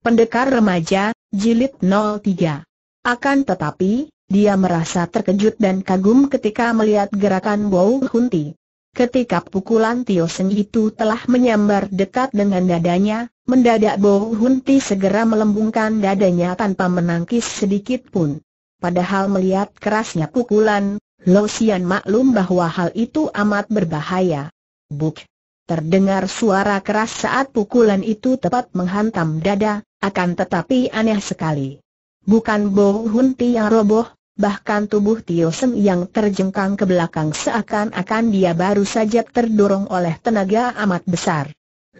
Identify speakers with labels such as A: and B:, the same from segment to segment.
A: Pendekar Remaja, Jilid 03. Akan tetapi, dia merasa terkejut dan kagum ketika melihat gerakan Bow Hunti. Ketika pukulan Tio Seng itu telah menyambar dekat dengan dadanya, mendadak Bow Hunti segera melembungkan dadanya tanpa menangkis sedikit pun. Padahal melihat kerasnya pukulan, Lo Xian maklum bahwa hal itu amat berbahaya. Buk! Terdengar suara keras saat pukulan itu tepat menghantam dada, akan tetapi aneh sekali. Bukan Bong Hun Ti yang roboh, bahkan tubuh Tio Sem yang terjengkang ke belakang seakan-akan dia baru saja terdorong oleh tenaga amat besar.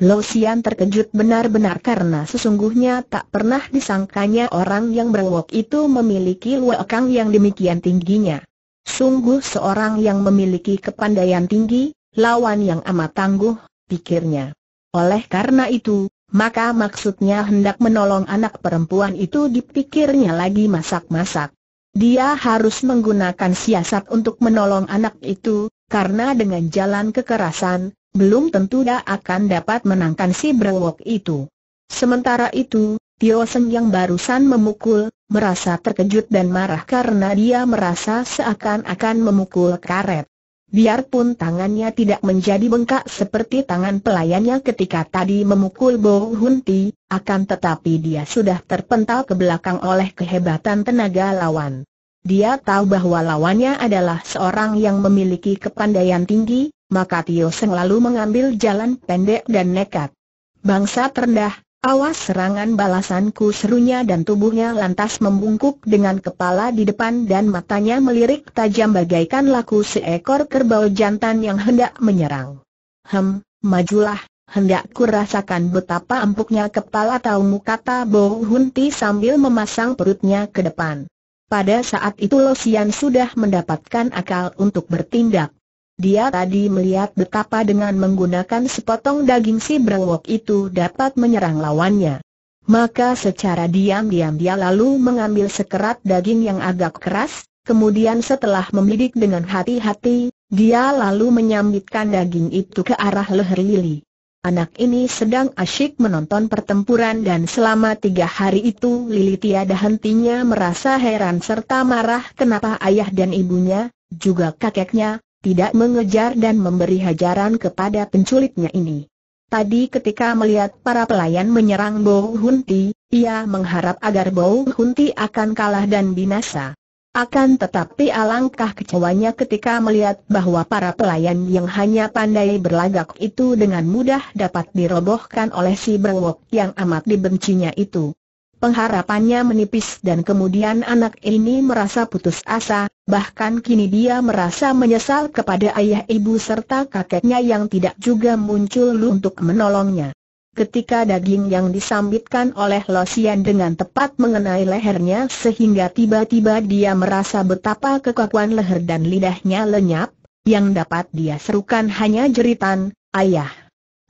A: Lo Sian terkejut benar-benar karena sesungguhnya tak pernah disangkanya orang yang berwok itu memiliki luakang yang demikian tingginya. Sungguh seorang yang memiliki kepandaian tinggi, lawan yang amat tangguh, pikirnya. Oleh karena itu, maka maksudnya hendak menolong anak perempuan itu dipikirnya lagi masak-masak. Dia harus menggunakan siasat untuk menolong anak itu, karena dengan jalan kekerasan, belum tentu dia akan dapat menangkan si brewok itu. Sementara itu, Tio Seng yang barusan memukul, merasa terkejut dan marah karena dia merasa seakan-akan memukul karet. Biarpun tangannya tidak menjadi bengkak seperti tangan pelayannya ketika tadi memukul Bo Ti, akan tetapi dia sudah terpental ke belakang oleh kehebatan tenaga lawan. Dia tahu bahwa lawannya adalah seorang yang memiliki kepandaian tinggi, maka Tio Seng lalu mengambil jalan pendek dan nekat. Bangsa terendah, Awas serangan balasanku serunya dan tubuhnya lantas membungkuk dengan kepala di depan dan matanya melirik tajam bagaikan laku seekor kerbau jantan yang hendak menyerang. Hem, majulah, hendak rasakan betapa empuknya kepala taumu kata bau Hunti sambil memasang perutnya ke depan. Pada saat itu Losian sudah mendapatkan akal untuk bertindak. Dia tadi melihat betapa dengan menggunakan sepotong daging si brewok itu dapat menyerang lawannya. Maka secara diam-diam dia lalu mengambil sekerat daging yang agak keras, kemudian setelah membidik dengan hati-hati, dia lalu menyambitkan daging itu ke arah leher Lili. Anak ini sedang asyik menonton pertempuran dan selama tiga hari itu Lili tiada hentinya merasa heran serta marah kenapa ayah dan ibunya, juga kakeknya, tidak mengejar dan memberi hajaran kepada penculiknya ini. Tadi ketika melihat para pelayan menyerang Bow Hunti, ia mengharap agar Bow Hunti akan kalah dan binasa. Akan tetapi alangkah kecewanya ketika melihat bahwa para pelayan yang hanya pandai berlagak itu dengan mudah dapat dirobohkan oleh si berwok yang amat dibencinya itu pengharapannya menipis dan kemudian anak ini merasa putus asa, bahkan kini dia merasa menyesal kepada ayah ibu serta kakeknya yang tidak juga muncul untuk menolongnya. Ketika daging yang disambitkan oleh Losian dengan tepat mengenai lehernya sehingga tiba-tiba dia merasa betapa kekakuan leher dan lidahnya lenyap, yang dapat dia serukan hanya jeritan, Ayah!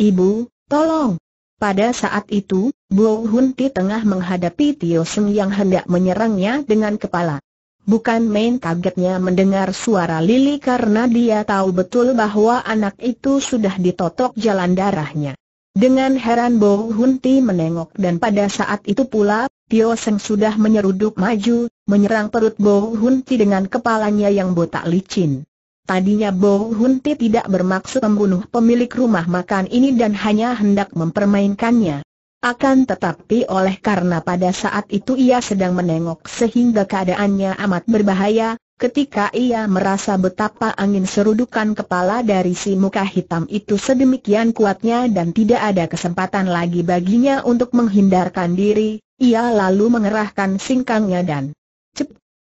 A: Ibu, tolong! Pada saat itu, Bo Hun Ti tengah menghadapi Tio Seng yang hendak menyerangnya dengan kepala. Bukan main kagetnya mendengar suara Lili karena dia tahu betul bahwa anak itu sudah ditotok jalan darahnya. Dengan heran Bo Hun Ti menengok dan pada saat itu pula, Tio Seng sudah menyeruduk maju, menyerang perut Bo Hun Ti dengan kepalanya yang botak licin. Tadinya Bo Hunti tidak bermaksud membunuh pemilik rumah makan ini dan hanya hendak mempermainkannya. Akan tetapi oleh karena pada saat itu ia sedang menengok sehingga keadaannya amat berbahaya, ketika ia merasa betapa angin serudukan kepala dari si muka hitam itu sedemikian kuatnya dan tidak ada kesempatan lagi baginya untuk menghindarkan diri, ia lalu mengerahkan singkangnya dan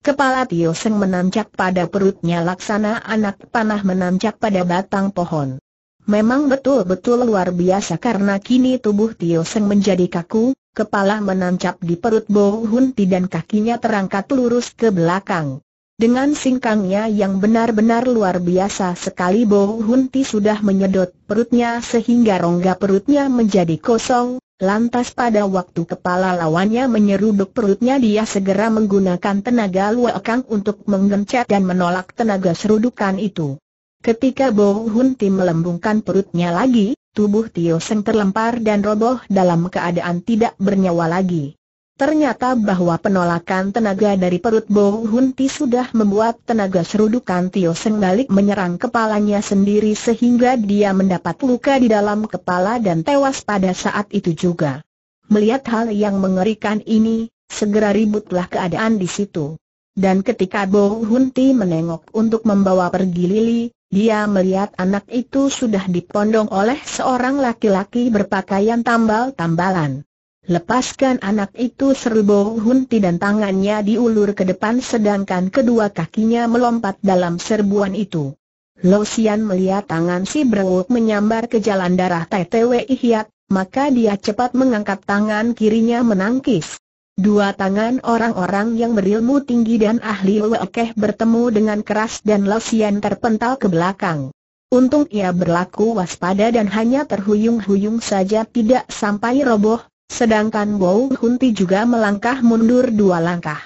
A: Kepala Tio Seng menancap pada perutnya laksana anak panah menancap pada batang pohon. Memang betul-betul luar biasa karena kini tubuh Tio Seng menjadi kaku, kepala menancap di perut Bo Hun Ti dan kakinya terangkat lurus ke belakang. Dengan singkangnya yang benar-benar luar biasa sekali Bo Hunti sudah menyedot perutnya sehingga rongga perutnya menjadi kosong, lantas pada waktu kepala lawannya menyeruduk perutnya dia segera menggunakan tenaga luakang untuk menggencet dan menolak tenaga serudukan itu. Ketika Bo Hunti melembungkan perutnya lagi, tubuh Tio Seng terlempar dan roboh dalam keadaan tidak bernyawa lagi. Ternyata bahwa penolakan tenaga dari perut Bo Hun sudah membuat tenaga serudukan Tio Seng balik menyerang kepalanya sendiri sehingga dia mendapat luka di dalam kepala dan tewas pada saat itu juga. Melihat hal yang mengerikan ini, segera ributlah keadaan di situ. Dan ketika Bo Hun menengok untuk membawa pergi Lili, dia melihat anak itu sudah dipondong oleh seorang laki-laki berpakaian tambal-tambalan. Lepaskan anak itu serbo Hunti dan tangannya diulur ke depan sedangkan kedua kakinya melompat dalam serbuan itu. Losian melihat tangan si Brewok menyambar ke jalan darah TTW Ihyat, maka dia cepat mengangkat tangan kirinya menangkis. Dua tangan orang-orang yang berilmu tinggi dan ahli Wekeh bertemu dengan keras dan Losian terpental ke belakang. Untung ia berlaku waspada dan hanya terhuyung-huyung saja tidak sampai roboh, Sedangkan Bow Hunti juga melangkah mundur dua langkah.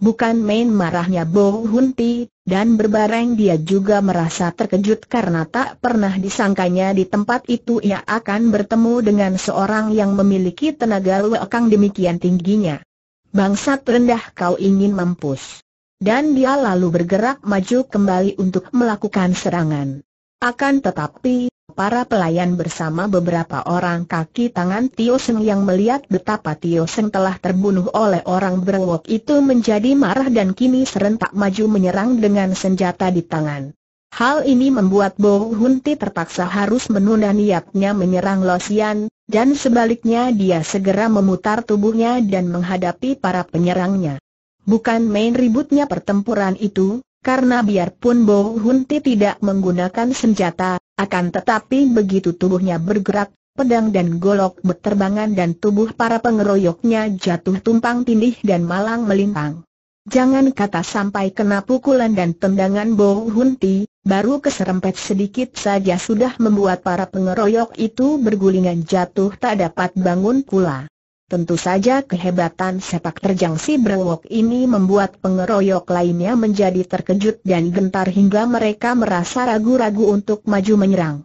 A: Bukan main marahnya Bow Hunti, dan berbareng dia juga merasa terkejut karena tak pernah disangkanya di tempat itu ia akan bertemu dengan seorang yang memiliki tenaga lekang demikian tingginya. Bangsat rendah kau ingin mampus. Dan dia lalu bergerak maju kembali untuk melakukan serangan. Akan tetapi, para pelayan bersama beberapa orang kaki tangan Tio Seng yang melihat betapa Tio Seng telah terbunuh oleh orang berwok itu menjadi marah dan kini serentak maju menyerang dengan senjata di tangan. Hal ini membuat Bo Hunti terpaksa harus menunda niatnya menyerang Losian, dan sebaliknya dia segera memutar tubuhnya dan menghadapi para penyerangnya. Bukan main ributnya pertempuran itu, karena biarpun Bo Hunti tidak menggunakan senjata, akan tetapi begitu tubuhnya bergerak, pedang dan golok berterbangan dan tubuh para pengeroyoknya jatuh tumpang tindih dan malang melintang. Jangan kata sampai kena pukulan dan tendangan Bo Hunti, baru keserempet sedikit saja sudah membuat para pengeroyok itu bergulingan jatuh tak dapat bangun pula. Tentu saja kehebatan sepak terjang si Brewok ini membuat pengeroyok lainnya menjadi terkejut dan gentar hingga mereka merasa ragu-ragu untuk maju menyerang.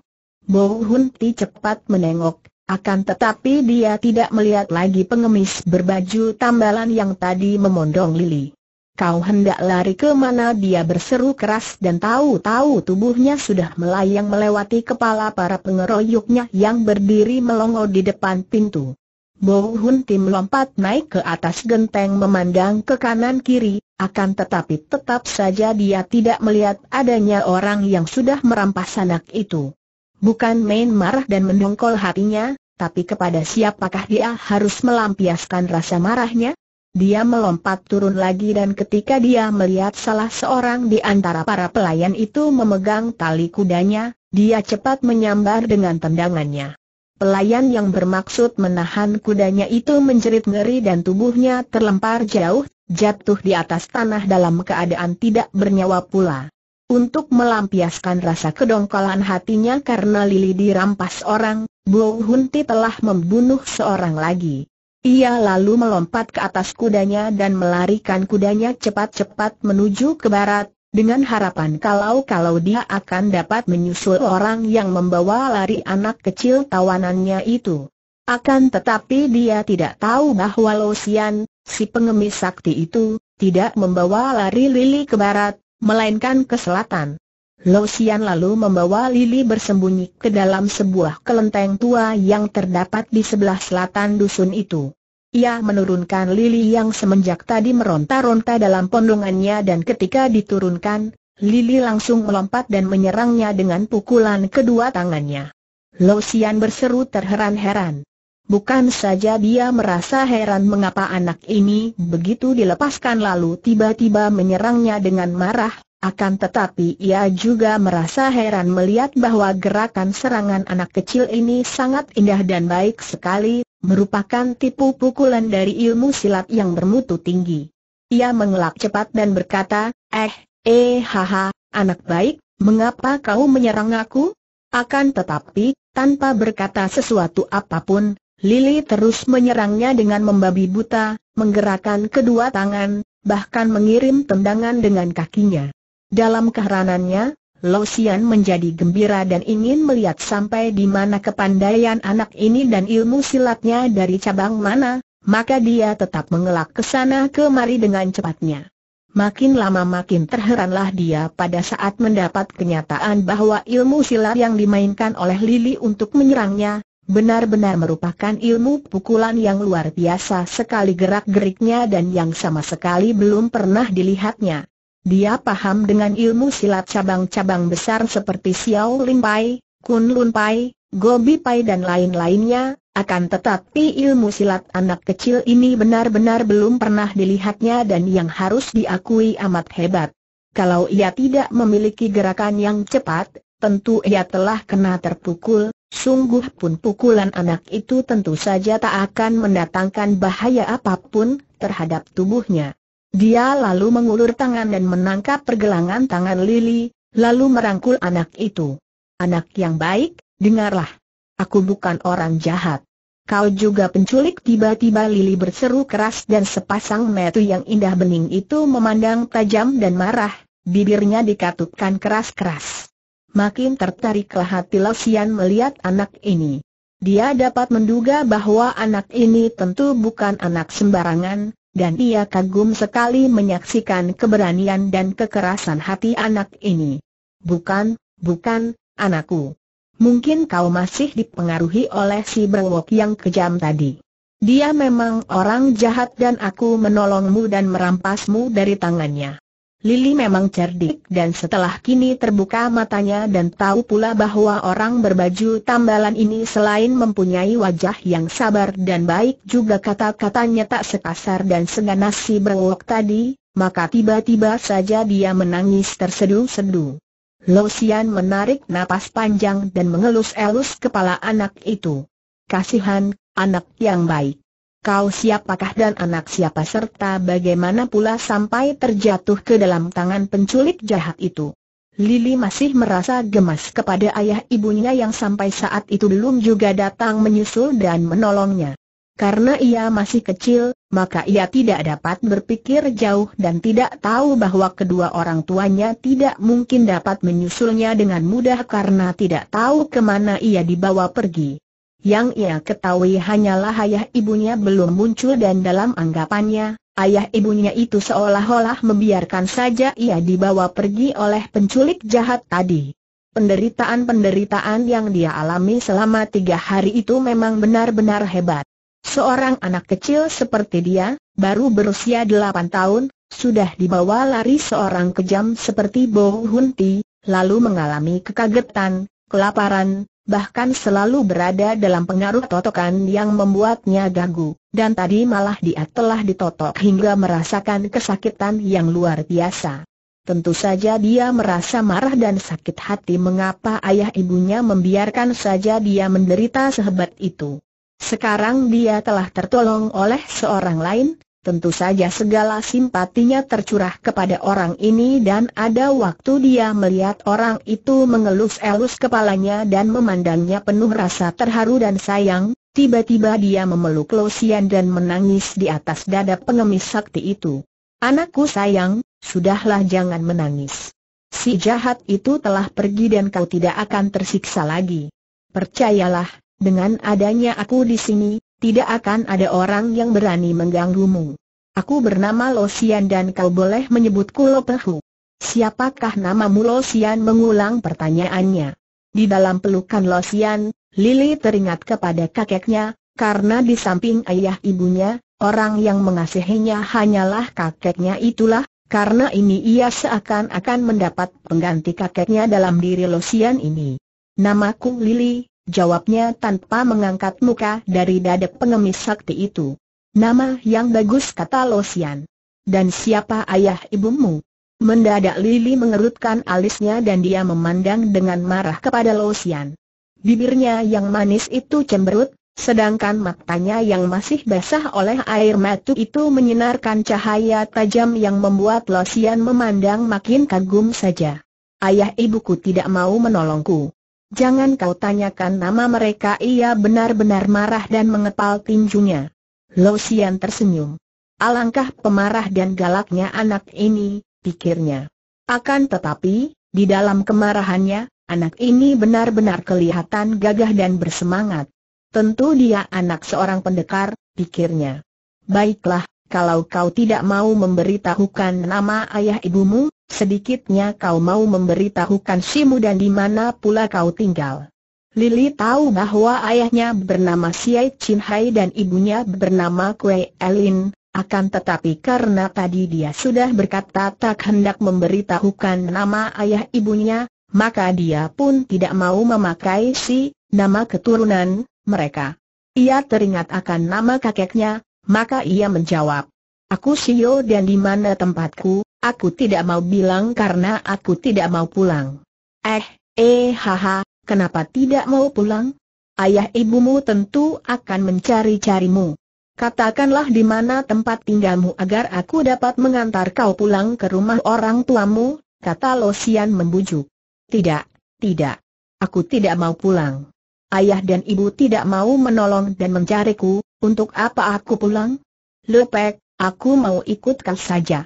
A: Bo Hunti cepat menengok, akan tetapi dia tidak melihat lagi pengemis berbaju tambalan yang tadi memondong Lili. Kau hendak lari ke mana dia berseru keras dan tahu-tahu tubuhnya sudah melayang melewati kepala para pengeroyoknya yang berdiri melongo di depan pintu. Bo Hun Tim lompat naik ke atas genteng memandang ke kanan kiri, akan tetapi tetap saja dia tidak melihat adanya orang yang sudah merampas anak itu. Bukan main marah dan mendongkol hatinya, tapi kepada siapakah dia harus melampiaskan rasa marahnya? Dia melompat turun lagi dan ketika dia melihat salah seorang di antara para pelayan itu memegang tali kudanya, dia cepat menyambar dengan tendangannya. Pelayan yang bermaksud menahan kudanya itu menjerit ngeri dan tubuhnya terlempar jauh, jatuh di atas tanah dalam keadaan tidak bernyawa pula. Untuk melampiaskan rasa kedongkolan hatinya karena Lili dirampas orang, Bo Hunti telah membunuh seorang lagi. Ia lalu melompat ke atas kudanya dan melarikan kudanya cepat-cepat menuju ke barat, dengan harapan kalau-kalau dia akan dapat menyusul orang yang membawa lari anak kecil tawanannya itu. Akan tetapi dia tidak tahu bahwa Losian, si pengemis sakti itu, tidak membawa lari Lili ke barat, melainkan ke selatan. Losian lalu membawa Lili bersembunyi ke dalam sebuah kelenteng tua yang terdapat di sebelah selatan dusun itu. Ia menurunkan lili yang semenjak tadi meronta-ronta dalam pondongannya dan ketika diturunkan, lili langsung melompat dan menyerangnya dengan pukulan kedua tangannya. Losian berseru terheran-heran. Bukan saja dia merasa heran mengapa anak ini begitu dilepaskan lalu tiba-tiba menyerangnya dengan marah, akan tetapi ia juga merasa heran melihat bahwa gerakan serangan anak kecil ini sangat indah dan baik sekali, merupakan tipu pukulan dari ilmu silat yang bermutu tinggi. Ia mengelak cepat dan berkata, eh, eh haha, anak baik, mengapa kau menyerang aku? Akan tetapi, tanpa berkata sesuatu apapun, Lily terus menyerangnya dengan membabi buta, menggerakkan kedua tangan, bahkan mengirim tendangan dengan kakinya. Dalam keheranannya, Lo Xian menjadi gembira dan ingin melihat sampai di mana kepandaian anak ini dan ilmu silatnya dari cabang mana, maka dia tetap mengelak ke sana kemari dengan cepatnya. Makin lama makin terheranlah dia pada saat mendapat kenyataan bahwa ilmu silat yang dimainkan oleh Lili untuk menyerangnya, benar-benar merupakan ilmu pukulan yang luar biasa sekali gerak-geriknya dan yang sama sekali belum pernah dilihatnya. Dia paham dengan ilmu silat cabang-cabang besar seperti Xiao Lim Pai, Kun Lun Pai, Gobi Pai dan lain-lainnya, akan tetapi ilmu silat anak kecil ini benar-benar belum pernah dilihatnya dan yang harus diakui amat hebat. Kalau ia tidak memiliki gerakan yang cepat, tentu ia telah kena terpukul, sungguh pun pukulan anak itu tentu saja tak akan mendatangkan bahaya apapun terhadap tubuhnya. Dia lalu mengulur tangan dan menangkap pergelangan tangan Lili, lalu merangkul anak itu. Anak yang baik, dengarlah. Aku bukan orang jahat. Kau juga penculik tiba-tiba Lili berseru keras dan sepasang metu yang indah bening itu memandang tajam dan marah, bibirnya dikatupkan keras-keras. Makin tertariklah hati Lausian melihat anak ini. Dia dapat menduga bahwa anak ini tentu bukan anak sembarangan, dan ia kagum sekali menyaksikan keberanian dan kekerasan hati anak ini. Bukan, bukan, anakku. Mungkin kau masih dipengaruhi oleh si berwok yang kejam tadi. Dia memang orang jahat dan aku menolongmu dan merampasmu dari tangannya. Lili memang cerdik dan setelah kini terbuka matanya dan tahu pula bahwa orang berbaju tambalan ini selain mempunyai wajah yang sabar dan baik juga kata-katanya tak sekasar dan seganas si berwok tadi, maka tiba-tiba saja dia menangis tersedu-sedu. Losian menarik napas panjang dan mengelus-elus kepala anak itu. Kasihan, anak yang baik kau siapakah dan anak siapa serta bagaimana pula sampai terjatuh ke dalam tangan penculik jahat itu. Lili masih merasa gemas kepada ayah ibunya yang sampai saat itu belum juga datang menyusul dan menolongnya. Karena ia masih kecil, maka ia tidak dapat berpikir jauh dan tidak tahu bahwa kedua orang tuanya tidak mungkin dapat menyusulnya dengan mudah karena tidak tahu kemana ia dibawa pergi. Yang ia ketahui hanyalah ayah ibunya belum muncul dan dalam anggapannya, ayah ibunya itu seolah-olah membiarkan saja ia dibawa pergi oleh penculik jahat tadi. Penderitaan-penderitaan yang dia alami selama tiga hari itu memang benar-benar hebat. Seorang anak kecil seperti dia, baru berusia delapan tahun, sudah dibawa lari seorang kejam seperti Bo Hunti, lalu mengalami kekagetan, kelaparan, bahkan selalu berada dalam pengaruh totokan yang membuatnya gagu, dan tadi malah dia telah ditotok hingga merasakan kesakitan yang luar biasa. Tentu saja dia merasa marah dan sakit hati mengapa ayah ibunya membiarkan saja dia menderita sehebat itu. Sekarang dia telah tertolong oleh seorang lain, Tentu saja segala simpatinya tercurah kepada orang ini dan ada waktu dia melihat orang itu mengelus-elus kepalanya dan memandangnya penuh rasa terharu dan sayang, tiba-tiba dia memeluk Losian dan menangis di atas dada pengemis sakti itu. Anakku sayang, sudahlah jangan menangis. Si jahat itu telah pergi dan kau tidak akan tersiksa lagi. Percayalah, dengan adanya aku di sini, tidak akan ada orang yang berani mengganggumu. Aku bernama Losian dan kau boleh menyebutku Lopehu. Siapakah namamu Losian mengulang pertanyaannya. Di dalam pelukan Losian, Lili teringat kepada kakeknya, karena di samping ayah ibunya, orang yang mengasihinya hanyalah kakeknya itulah, karena ini ia seakan-akan mendapat pengganti kakeknya dalam diri Losian ini. Namaku Lili, jawabnya tanpa mengangkat muka dari dada pengemis sakti itu. Nama yang bagus kata Losian. Dan siapa ayah ibumu? Mendadak Lili mengerutkan alisnya dan dia memandang dengan marah kepada Losian. Bibirnya yang manis itu cemberut, sedangkan matanya yang masih basah oleh air mata itu menyinarkan cahaya tajam yang membuat Losian memandang makin kagum saja. Ayah ibuku tidak mau menolongku. Jangan kau tanyakan nama mereka Ia benar-benar marah dan mengepal tinjunya Lo Sian tersenyum Alangkah pemarah dan galaknya anak ini, pikirnya Akan tetapi, di dalam kemarahannya, anak ini benar-benar kelihatan gagah dan bersemangat Tentu dia anak seorang pendekar, pikirnya Baiklah, kalau kau tidak mau memberitahukan nama ayah ibumu, sedikitnya kau mau memberitahukan simu dan di mana pula kau tinggal. Lili tahu bahwa ayahnya bernama Siai Chin Hai dan ibunya bernama Kue Elin, akan tetapi karena tadi dia sudah berkata tak hendak memberitahukan nama ayah ibunya, maka dia pun tidak mau memakai si nama keturunan mereka. Ia teringat akan nama kakeknya, maka ia menjawab, Aku Sio dan di mana tempatku, aku tidak mau bilang karena aku tidak mau pulang. Eh, eh haha, kenapa tidak mau pulang? Ayah ibumu tentu akan mencari-carimu. Katakanlah di mana tempat tinggalmu agar aku dapat mengantar kau pulang ke rumah orang tuamu, kata Losian membujuk. Tidak, tidak. Aku tidak mau pulang. Ayah dan ibu tidak mau menolong dan mencariku, untuk apa aku pulang? Lepek, aku mau ikut kau saja.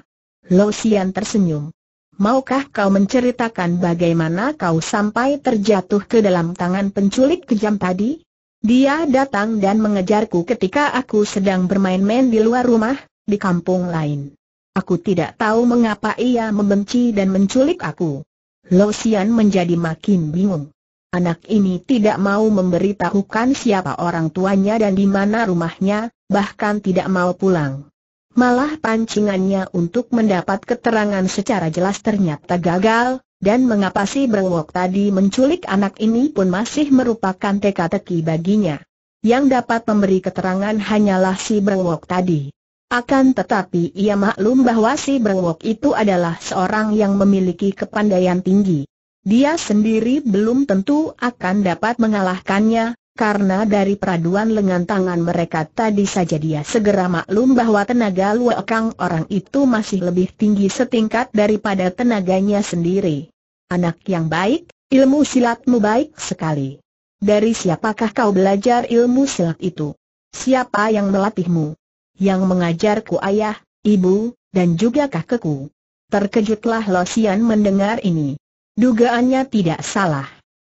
A: Lo Sian tersenyum. Maukah kau menceritakan bagaimana kau sampai terjatuh ke dalam tangan penculik kejam tadi? Dia datang dan mengejarku ketika aku sedang bermain-main di luar rumah, di kampung lain. Aku tidak tahu mengapa ia membenci dan menculik aku. Lo Sian menjadi makin bingung. Anak ini tidak mau memberitahukan siapa orang tuanya dan di mana rumahnya, bahkan tidak mau pulang. Malah pancingannya untuk mendapat keterangan secara jelas ternyata gagal, dan mengapa si Brewok tadi menculik anak ini pun masih merupakan teka-teki baginya. Yang dapat memberi keterangan hanyalah si Brewok tadi. Akan tetapi ia maklum bahwa si Brewok itu adalah seorang yang memiliki kepandaian tinggi dia sendiri belum tentu akan dapat mengalahkannya, karena dari peraduan lengan tangan mereka tadi saja dia segera maklum bahwa tenaga luakang orang itu masih lebih tinggi setingkat daripada tenaganya sendiri. Anak yang baik, ilmu silatmu baik sekali. Dari siapakah kau belajar ilmu silat itu? Siapa yang melatihmu? Yang mengajarku ayah, ibu, dan juga kakekku. Terkejutlah Losian mendengar ini. Dugaannya tidak salah.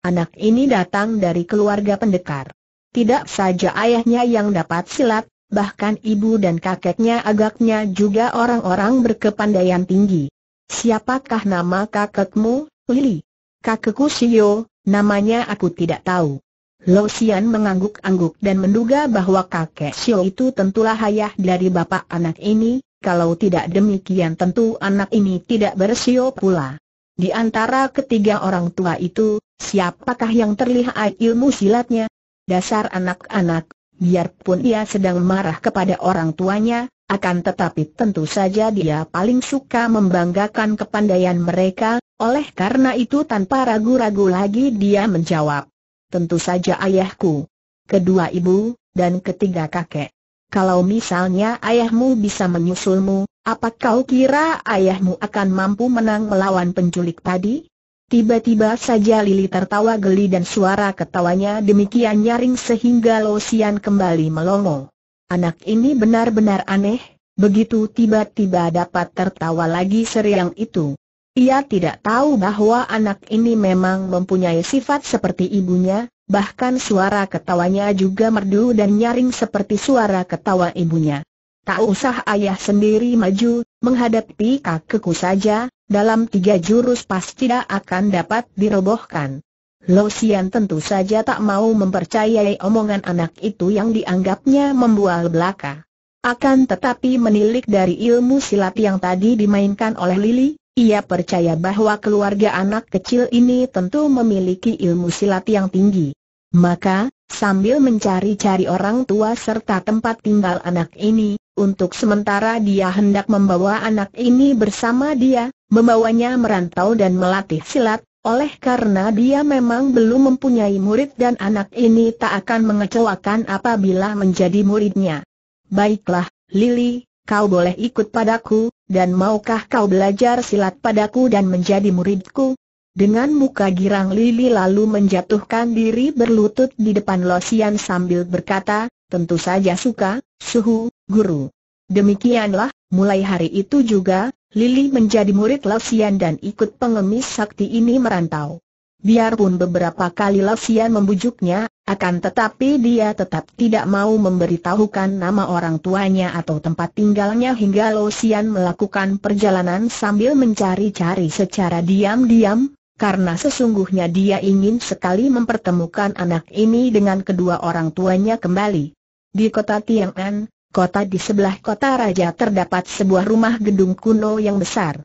A: Anak ini datang dari keluarga pendekar. Tidak saja ayahnya yang dapat silat, bahkan ibu dan kakeknya agaknya juga orang-orang berkepandaian tinggi. Siapakah nama kakekmu, Lili? Kakekku Sio, namanya aku tidak tahu. Lo Xian mengangguk-angguk dan menduga bahwa kakek Sio itu tentulah ayah dari bapak anak ini, kalau tidak demikian tentu anak ini tidak bersio pula. Di antara ketiga orang tua itu, siapakah yang terlihat ilmu silatnya? Dasar anak-anak, biarpun ia sedang marah kepada orang tuanya, akan tetapi tentu saja dia paling suka membanggakan kepandaian mereka, oleh karena itu tanpa ragu-ragu lagi dia menjawab. Tentu saja ayahku, kedua ibu, dan ketiga kakek. Kalau misalnya ayahmu bisa menyusulmu, apa kau kira ayahmu akan mampu menang melawan penculik tadi? Tiba-tiba saja Lili tertawa geli dan suara ketawanya demikian nyaring sehingga Losian kembali melongo. Anak ini benar-benar aneh, begitu tiba-tiba dapat tertawa lagi seriang itu. Ia tidak tahu bahwa anak ini memang mempunyai sifat seperti ibunya, bahkan suara ketawanya juga merdu dan nyaring seperti suara ketawa ibunya. Tak usah ayah sendiri maju, menghadapi kakekku saja, dalam tiga jurus pasti tidak akan dapat dirobohkan. Lo Sian tentu saja tak mau mempercayai omongan anak itu yang dianggapnya membual belaka. Akan tetapi menilik dari ilmu silat yang tadi dimainkan oleh Lili, ia percaya bahwa keluarga anak kecil ini tentu memiliki ilmu silat yang tinggi. Maka, sambil mencari-cari orang tua serta tempat tinggal anak ini, untuk sementara dia hendak membawa anak ini bersama dia, membawanya merantau dan melatih silat, oleh karena dia memang belum mempunyai murid dan anak ini tak akan mengecewakan apabila menjadi muridnya. Baiklah, Lili, kau boleh ikut padaku, dan maukah kau belajar silat padaku dan menjadi muridku? Dengan muka girang Lili lalu menjatuhkan diri berlutut di depan Losian sambil berkata, tentu saja suka, suhu, guru. Demikianlah, mulai hari itu juga, Lili menjadi murid Lasian dan ikut pengemis sakti ini merantau. Biarpun beberapa kali Lasian membujuknya, akan tetapi dia tetap tidak mau memberitahukan nama orang tuanya atau tempat tinggalnya hingga Lasian melakukan perjalanan sambil mencari-cari secara diam-diam, karena sesungguhnya dia ingin sekali mempertemukan anak ini dengan kedua orang tuanya kembali. Di kota Tiang'an, kota di sebelah kota raja terdapat sebuah rumah gedung kuno yang besar.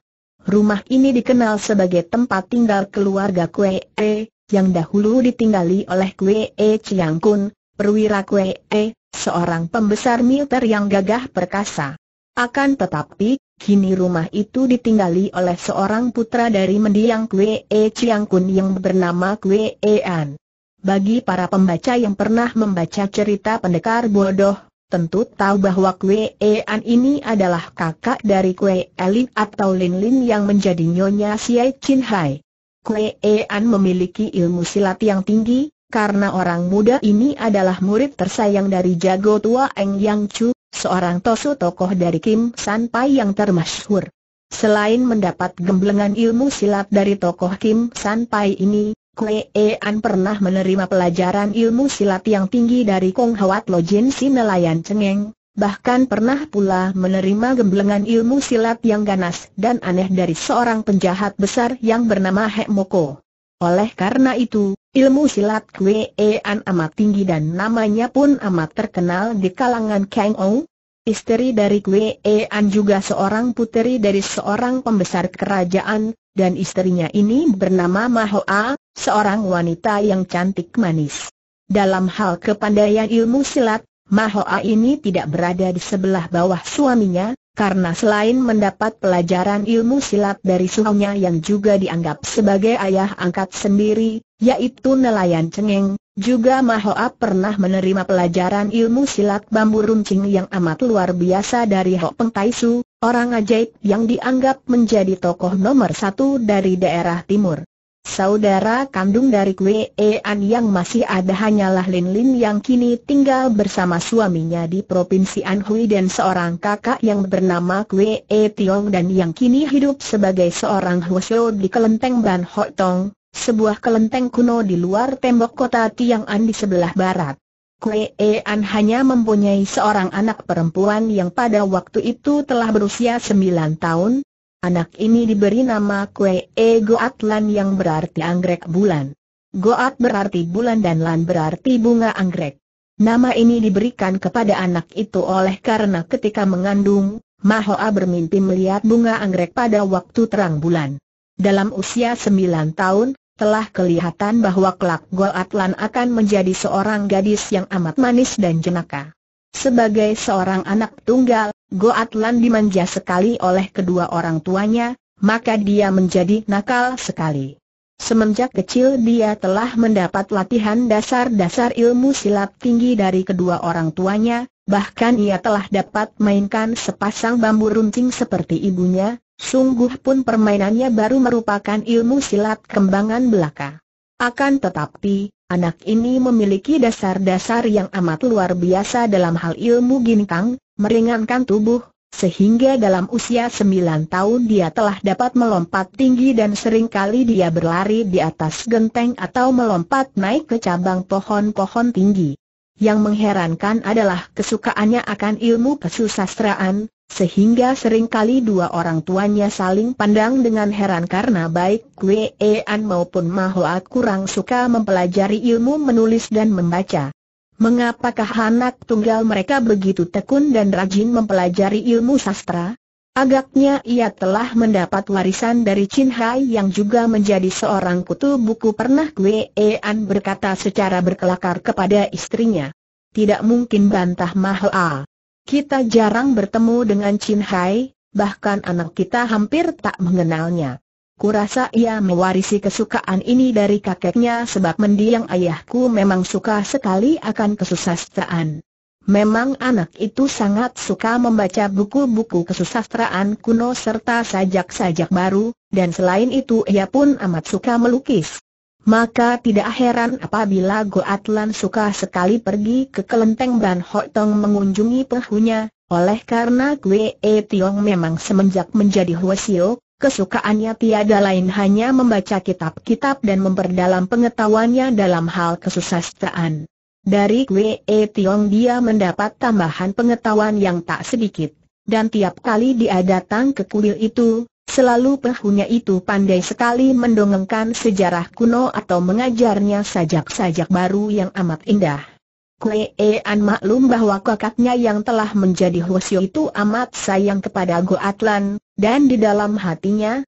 A: Rumah ini dikenal sebagai tempat tinggal keluarga Kue E, yang dahulu ditinggali oleh Kue E Chiang Kun, perwira Kue E, seorang pembesar militer yang gagah perkasa. Akan tetapi, kini rumah itu ditinggali oleh seorang putra dari mendiang Kue E Chiang Kun yang bernama Kue E An. Bagi para pembaca yang pernah membaca cerita pendekar bodoh, tentu tahu bahwa Kwe An ini adalah kakak dari Kwe Elin atau Lin Lin yang menjadi nyonya Siai Chin Hai. Kwe An memiliki ilmu silat yang tinggi, karena orang muda ini adalah murid tersayang dari jago tua Eng Yang Chu, seorang tosu tokoh dari Kim San Pai yang termasyhur. Selain mendapat gemblengan ilmu silat dari tokoh Kim San Pai ini, Kue An pernah menerima pelajaran ilmu silat yang tinggi dari Kong Hwat Lo Jin si nelayan cengeng, bahkan pernah pula menerima gemblengan ilmu silat yang ganas dan aneh dari seorang penjahat besar yang bernama Hek Moko. Oleh karena itu, ilmu silat Kue An amat tinggi dan namanya pun amat terkenal di kalangan Kang Ou. Istri dari Kue An juga seorang puteri dari seorang pembesar kerajaan, dan istrinya ini bernama Mahoa, seorang wanita yang cantik manis. Dalam hal kepandaian ilmu silat, Mahoa ini tidak berada di sebelah bawah suaminya, karena selain mendapat pelajaran ilmu silat dari suaminya yang juga dianggap sebagai ayah angkat sendiri, yaitu nelayan cengeng, juga Mahoa pernah menerima pelajaran ilmu silat bambu runcing yang amat luar biasa dari Ho Peng Taisu, orang ajaib yang dianggap menjadi tokoh nomor satu dari daerah timur. Saudara kandung dari Kwe An yang masih ada hanyalah Lin Lin yang kini tinggal bersama suaminya di Provinsi Anhui dan seorang kakak yang bernama Kwe E Tiong dan yang kini hidup sebagai seorang husyo di kelenteng Ban Ho Tong, sebuah kelenteng kuno di luar tembok kota Tiang'an di sebelah barat. Kwe An hanya mempunyai seorang anak perempuan yang pada waktu itu telah berusia 9 tahun, Anak ini diberi nama Kue E Goat Lan yang berarti anggrek bulan. Goat berarti bulan dan Lan berarti bunga anggrek. Nama ini diberikan kepada anak itu oleh karena ketika mengandung, Mahoa bermimpi melihat bunga anggrek pada waktu terang bulan. Dalam usia 9 tahun, telah kelihatan bahwa kelak Goat Lan akan menjadi seorang gadis yang amat manis dan jenaka. Sebagai seorang anak tunggal, Goatland dimanja sekali oleh kedua orang tuanya, maka dia menjadi nakal sekali. Semenjak kecil dia telah mendapat latihan dasar-dasar ilmu silat tinggi dari kedua orang tuanya, bahkan ia telah dapat mainkan sepasang bambu runcing seperti ibunya, sungguh pun permainannya baru merupakan ilmu silat kembangan belaka. Akan tetapi, anak ini memiliki dasar-dasar yang amat luar biasa dalam hal ilmu ginkang, meringankan tubuh, sehingga dalam usia sembilan tahun dia telah dapat melompat tinggi dan seringkali dia berlari di atas genteng atau melompat naik ke cabang pohon-pohon tinggi. Yang mengherankan adalah kesukaannya akan ilmu kesusastraan, sehingga sering kali dua orang tuanya saling pandang dengan heran karena baik Kwe An maupun Mahoa kurang suka mempelajari ilmu menulis dan membaca. Mengapakah anak tunggal mereka begitu tekun dan rajin mempelajari ilmu sastra? Agaknya ia telah mendapat warisan dari Chin Hai yang juga menjadi seorang kutu buku pernah Kwe An berkata secara berkelakar kepada istrinya. Tidak mungkin bantah Mahoa. Kita jarang bertemu dengan Chin Hai, bahkan anak kita hampir tak mengenalnya. Kurasa ia mewarisi kesukaan ini dari kakeknya sebab mendiang ayahku memang suka sekali akan kesusastraan. Memang anak itu sangat suka membaca buku-buku kesusastraan kuno serta sajak-sajak baru, dan selain itu ia pun amat suka melukis. Maka tidak heran apabila Go Atlan suka sekali pergi ke kelenteng Ban hotong mengunjungi penghunya, oleh karena Gue E Tiong memang semenjak menjadi Hwasio, kesukaannya tiada lain hanya membaca kitab-kitab dan memperdalam pengetahuannya dalam hal kesusastraan. Dari Kwe e Tiong dia mendapat tambahan pengetahuan yang tak sedikit, dan tiap kali dia datang ke kuil itu, selalu pehunya itu pandai sekali mendongengkan sejarah kuno atau mengajarnya sajak-sajak baru yang amat indah. An maklum bahwa kakaknya yang telah menjadi Hwasyo itu amat sayang kepada Go Atlan, dan di dalam hatinya,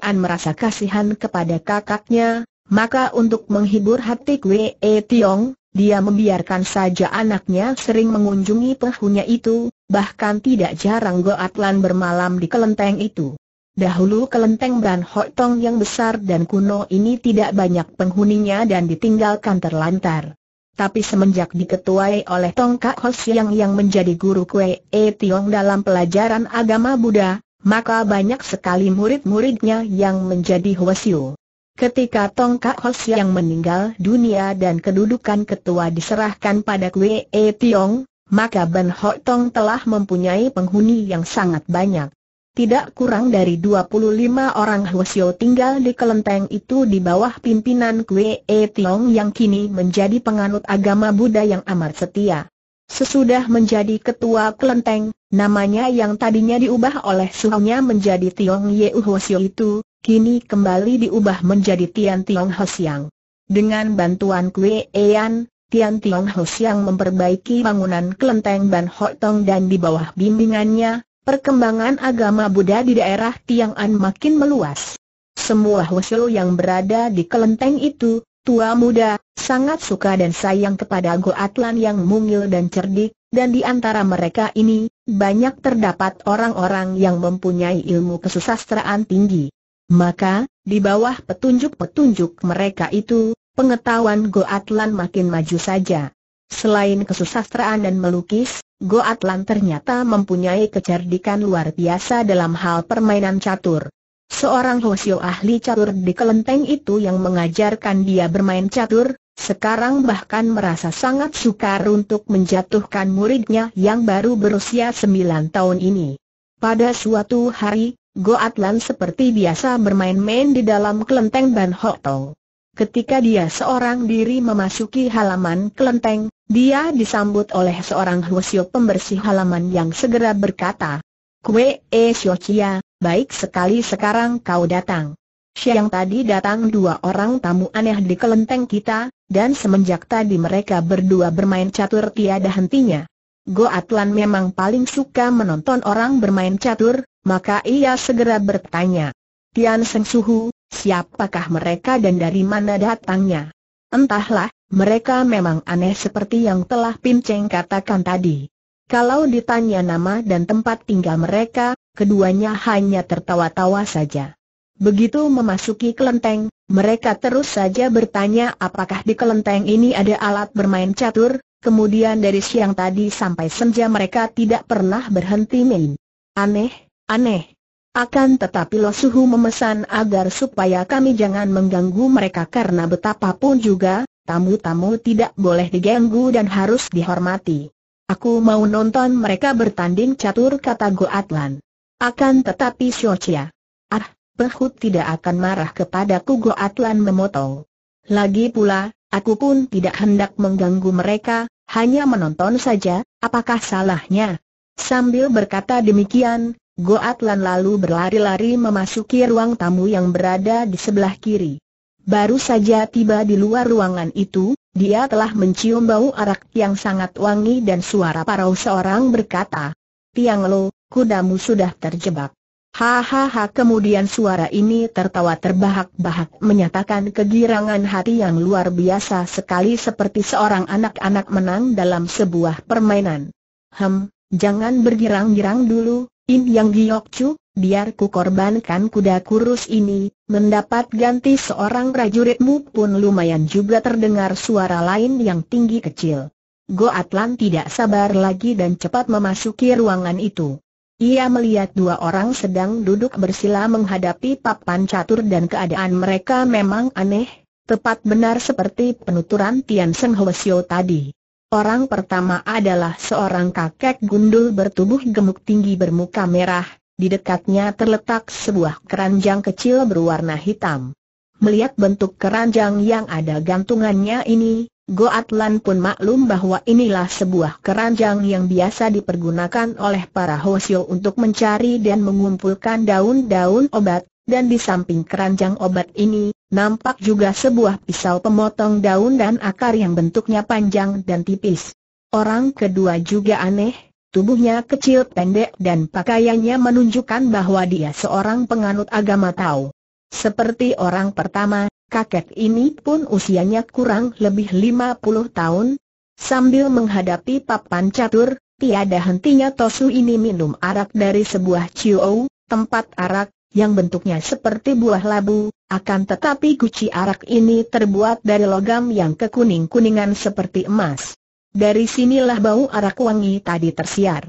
A: An merasa kasihan kepada kakaknya, maka untuk menghibur hati Kwee e Tiong, dia membiarkan saja anaknya sering mengunjungi penghuninya itu, bahkan tidak jarang Go Atlan bermalam di kelenteng itu. Dahulu kelenteng Bran Hoi Tong yang besar dan kuno ini tidak banyak penghuninya dan ditinggalkan terlantar. Tapi semenjak diketuai oleh Tongkak Ho yang menjadi guru Kue E Tiong dalam pelajaran agama Buddha, maka banyak sekali murid-muridnya yang menjadi Hwasyu. Ketika Tongkak Ho Siang meninggal dunia dan kedudukan ketua diserahkan pada Kue E Tiong, maka Ben Ho Tong telah mempunyai penghuni yang sangat banyak. Tidak kurang dari 25 orang Hwasyo tinggal di kelenteng itu di bawah pimpinan Kwe E Tiong yang kini menjadi penganut agama Buddha yang amat setia. Sesudah menjadi ketua kelenteng, namanya yang tadinya diubah oleh suhunya menjadi Tiong Ye Hwasyo itu, kini kembali diubah menjadi Tian Tiong Hosiang. Dengan bantuan Kwe Ean, Tian Tiong Hosiang memperbaiki bangunan kelenteng Ban Hoi Tong dan di bawah bimbingannya, perkembangan agama Buddha di daerah Tiang'an makin meluas. Semua Hwasyo yang berada di kelenteng itu, tua muda, sangat suka dan sayang kepada Goatlan yang mungil dan cerdik, dan di antara mereka ini, banyak terdapat orang-orang yang mempunyai ilmu kesusastraan tinggi. Maka, di bawah petunjuk-petunjuk mereka itu, pengetahuan Goatlan makin maju saja. Selain kesusastraan dan melukis, Go Atlan ternyata mempunyai kecerdikan luar biasa dalam hal permainan catur. Seorang Hosio ahli catur di kelenteng itu yang mengajarkan dia bermain catur, sekarang bahkan merasa sangat sukar untuk menjatuhkan muridnya yang baru berusia 9 tahun ini. Pada suatu hari, Go Atlan seperti biasa bermain-main di dalam kelenteng Ban Hotong. Ketika dia seorang diri memasuki halaman kelenteng, dia disambut oleh seorang Hwasyo pembersih halaman yang segera berkata, Kue E eh, Xiochia, baik sekali sekarang kau datang. Siang tadi datang dua orang tamu aneh di kelenteng kita, dan semenjak tadi mereka berdua bermain catur tiada hentinya. Go Atlan memang paling suka menonton orang bermain catur, maka ia segera bertanya. Tian Seng Suhu, siapakah mereka dan dari mana datangnya? Entahlah, mereka memang aneh seperti yang telah Pinceng katakan tadi. Kalau ditanya nama dan tempat tinggal mereka, keduanya hanya tertawa-tawa saja. Begitu memasuki kelenteng, mereka terus saja bertanya apakah di kelenteng ini ada alat bermain catur, kemudian dari siang tadi sampai senja mereka tidak pernah berhenti main. Aneh, aneh, akan tetapi Lo Suhu memesan agar supaya kami jangan mengganggu mereka karena betapapun juga, tamu-tamu tidak boleh diganggu dan harus dihormati. Aku mau nonton mereka bertanding catur kata Atlan. Akan tetapi Siocia. Ah, Behut tidak akan marah kepadaku Atlan memotong. Lagi pula, aku pun tidak hendak mengganggu mereka, hanya menonton saja, apakah salahnya? Sambil berkata demikian, Goatlan lalu berlari-lari memasuki ruang tamu yang berada di sebelah kiri. Baru saja tiba di luar ruangan itu, dia telah mencium bau arak yang sangat wangi dan suara parau seorang berkata, Tiang Lo, kudamu sudah terjebak. Hahaha kemudian suara ini tertawa terbahak-bahak menyatakan kegirangan hati yang luar biasa sekali seperti seorang anak-anak menang dalam sebuah permainan. Hem, jangan bergirang-girang dulu, In Yang Chu, biar ku korbankan kuda kurus ini, mendapat ganti seorang prajuritmu pun lumayan juga terdengar suara lain yang tinggi kecil. Go Atlan tidak sabar lagi dan cepat memasuki ruangan itu. Ia melihat dua orang sedang duduk bersila menghadapi papan catur dan keadaan mereka memang aneh, tepat benar seperti penuturan Tian Seng Hwasyo tadi. Orang pertama adalah seorang kakek gundul bertubuh gemuk tinggi bermuka merah, di dekatnya terletak sebuah keranjang kecil berwarna hitam. Melihat bentuk keranjang yang ada gantungannya ini, Goatlan pun maklum bahwa inilah sebuah keranjang yang biasa dipergunakan oleh para hosio untuk mencari dan mengumpulkan daun-daun obat, dan di samping keranjang obat ini, nampak juga sebuah pisau pemotong daun dan akar yang bentuknya panjang dan tipis. Orang kedua juga aneh, tubuhnya kecil pendek dan pakaiannya menunjukkan bahwa dia seorang penganut agama Tao. Seperti orang pertama, kakek ini pun usianya kurang lebih 50 tahun. Sambil menghadapi papan catur, tiada hentinya Tosu ini minum arak dari sebuah ciu, tempat arak, yang bentuknya seperti buah labu, akan tetapi guci arak ini terbuat dari logam yang kekuning-kuningan seperti emas. Dari sinilah bau arak wangi tadi tersiar.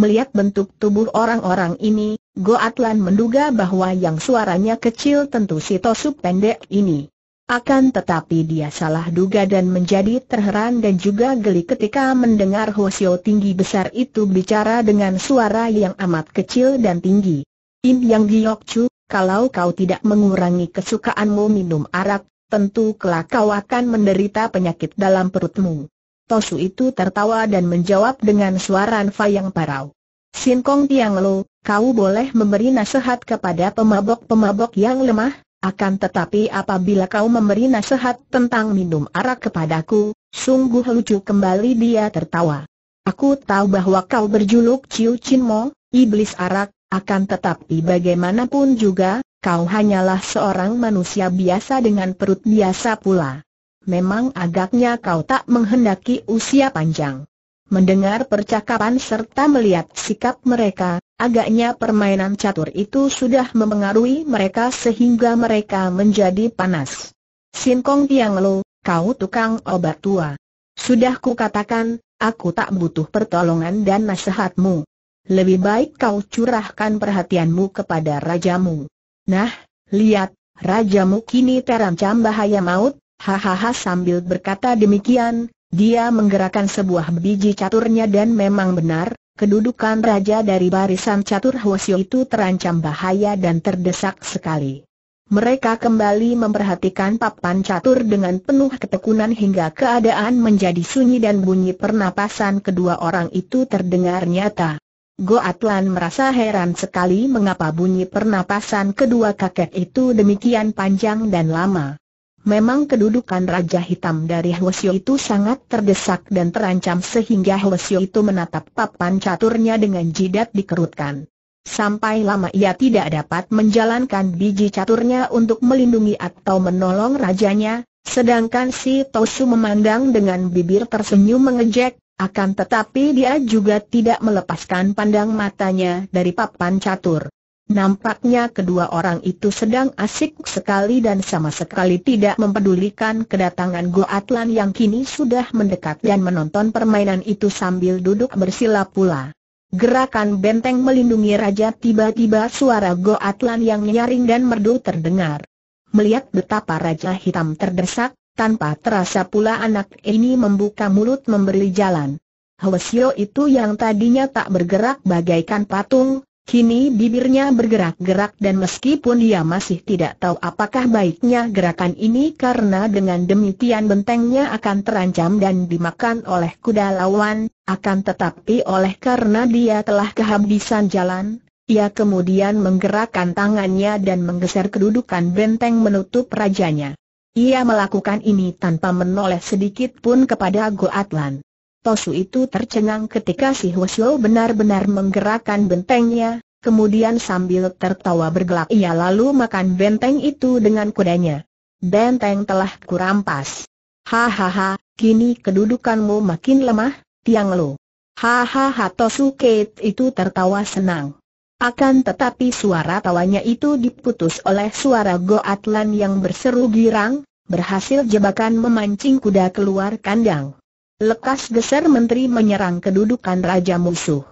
A: Melihat bentuk tubuh orang-orang ini, Goatlan menduga bahwa yang suaranya kecil tentu si Tosuk pendek ini. Akan tetapi dia salah duga dan menjadi terheran dan juga geli ketika mendengar Hosio tinggi besar itu bicara dengan suara yang amat kecil dan tinggi. Im Yang Chu, kalau kau tidak mengurangi kesukaanmu minum arak, tentu kelak kau akan menderita penyakit dalam perutmu. Tosu itu tertawa dan menjawab dengan suara Anfa yang parau. Sin Kong Tiang Lo, kau boleh memberi nasihat kepada pemabok-pemabok yang lemah, akan tetapi apabila kau memberi nasihat tentang minum arak kepadaku, sungguh lucu kembali dia tertawa. Aku tahu bahwa kau berjuluk Ciu Chin Mo, iblis arak, akan tetapi bagaimanapun juga, kau hanyalah seorang manusia biasa dengan perut biasa pula. Memang agaknya kau tak menghendaki usia panjang. Mendengar percakapan serta melihat sikap mereka, agaknya permainan catur itu sudah memengaruhi mereka sehingga mereka menjadi panas. Sin Kong Tiang Lo, kau tukang obat tua. Sudah kukatakan, aku tak butuh pertolongan dan nasihatmu. Lebih baik kau curahkan perhatianmu kepada rajamu. Nah, lihat, rajamu kini terancam bahaya maut, hahaha sambil berkata demikian, dia menggerakkan sebuah biji caturnya dan memang benar, kedudukan raja dari barisan catur Hwasyo itu terancam bahaya dan terdesak sekali. Mereka kembali memperhatikan papan catur dengan penuh ketekunan hingga keadaan menjadi sunyi dan bunyi pernapasan kedua orang itu terdengar nyata. Goatlan merasa heran sekali mengapa bunyi pernapasan kedua kakek itu demikian panjang dan lama. Memang kedudukan Raja Hitam dari Hwasyo itu sangat terdesak dan terancam sehingga Hwasyo itu menatap papan caturnya dengan jidat dikerutkan. Sampai lama ia tidak dapat menjalankan biji caturnya untuk melindungi atau menolong rajanya, sedangkan si Tosu memandang dengan bibir tersenyum mengejek, akan tetapi dia juga tidak melepaskan pandang matanya dari papan catur. Nampaknya kedua orang itu sedang asik sekali dan sama sekali tidak mempedulikan kedatangan Goatlan yang kini sudah mendekat dan menonton permainan itu sambil duduk bersila pula. Gerakan benteng melindungi raja tiba-tiba suara Goatlan yang nyaring dan merdu terdengar. Melihat betapa Raja Hitam terdesak, tanpa terasa pula anak ini membuka mulut memberi jalan. Hwesio itu yang tadinya tak bergerak bagaikan patung, kini bibirnya bergerak-gerak dan meskipun dia masih tidak tahu apakah baiknya gerakan ini karena dengan demikian bentengnya akan terancam dan dimakan oleh kuda lawan, akan tetapi oleh karena dia telah kehabisan jalan, ia kemudian menggerakkan tangannya dan menggeser kedudukan benteng menutup rajanya. Ia melakukan ini tanpa menoleh sedikit pun kepada Goatlan. Tosu itu tercengang ketika si Hwasyo benar-benar menggerakkan bentengnya, kemudian sambil tertawa bergelak ia lalu makan benteng itu dengan kudanya. Benteng telah kurampas. Hahaha, kini kedudukanmu makin lemah, Tiang Lu. Hahaha Tosu Kate itu tertawa senang. Akan tetapi suara tawanya itu diputus oleh suara Goatlan yang berseru girang, berhasil jebakan memancing kuda keluar kandang. Lekas geser menteri menyerang kedudukan raja musuh.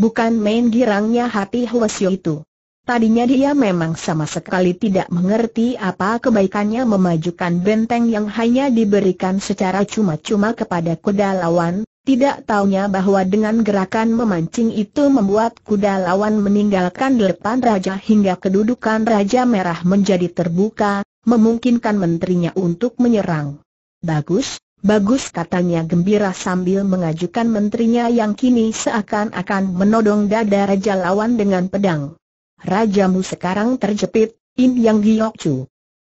A: Bukan main girangnya hati Hwasyo itu. Tadinya dia memang sama sekali tidak mengerti apa kebaikannya memajukan benteng yang hanya diberikan secara cuma-cuma kepada kuda lawan, tidak taunya bahwa dengan gerakan memancing itu membuat kuda lawan meninggalkan depan raja hingga kedudukan raja merah menjadi terbuka, memungkinkan menterinya untuk menyerang. Bagus, bagus katanya gembira sambil mengajukan menterinya yang kini seakan-akan menodong dada raja lawan dengan pedang. Rajamu sekarang terjepit, in Yang Giokcu.